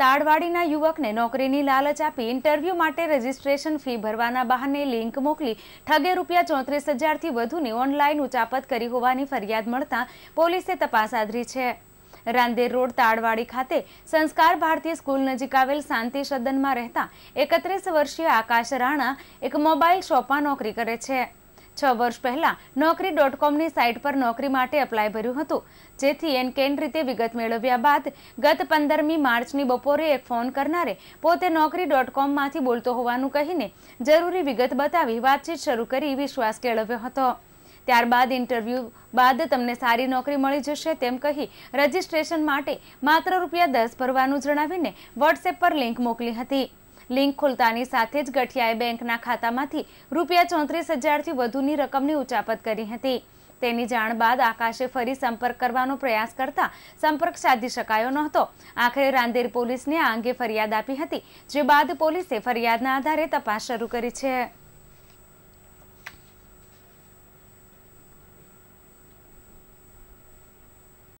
તાડવાડીના યુવકને નોકરીની લાલચ આપી ઇન્ટરવ્યૂ માટે રજીસ્ટ્રેશન ફી ભરવાના બહાને લિંક મોકલી ઠગે રૂપિયા ચોત્રીસ હજારથી વધુની ઓનલાઈન ઉચાપત કરી હોવાની ફરિયાદ મળતા પોલીસે તપાસ આદરી છે રાંદેર રોડ તાડવાડી ખાતે સંસ્કાર ભારતીય સ્કૂલ નજીક આવેલ શાંતિ સદનમાં રહેતા એકત્રીસ વર્ષીય આકાશ રાણા એક મોબાઈલ શોપમાં નોકરી કરે છે છ વર્ષ પહેલા નોકરી ડોટ કોમની સાઇટ પર નોકરી માટે અપ્લાય ભર્યું હતું જેથી એન કેન રીતે વિગત મેળવ્યા બાદ ગત પંદરમી માર્ચની બપોરે એક ફોન કરનારે પોતે નોકરી ડોટ કોમમાંથી બોલતો હોવાનું કહીને જરૂરી વિગત બતાવી વાતચીત શરૂ કરી વિશ્વાસ કેળવ્યો હતો ત્યારબાદ ઇન્ટરવ્યૂ બાદ તમને સારી નોકરી મળી જશે તેમ કહી રજીસ્ટ્રેશન માટે માત્ર રૂપિયા દસ ભરવાનું જણાવીને વોટ્સએપ પર લિંક મોકલી હતી લિંક ખોલતાની સાથે જ ગઠિયાએ બેંકના ખાતામાંથી રૂપિયા ચોત્રીસ હજારથી વધુની રકમની ઉચાપત કરી હતી તેની જાણ બાદ આકાશે ફરી સંપર્ક કરવાનો પ્રયાસ કરતા સંપર્ક સાધી શકાયો નહોતો આખરે રાંદેર પોલીસને આ અંગે ફરિયાદ આપી હતી જે બાદ પોલીસે ફરિયાદના આધારે તપાસ શરૂ કરી છે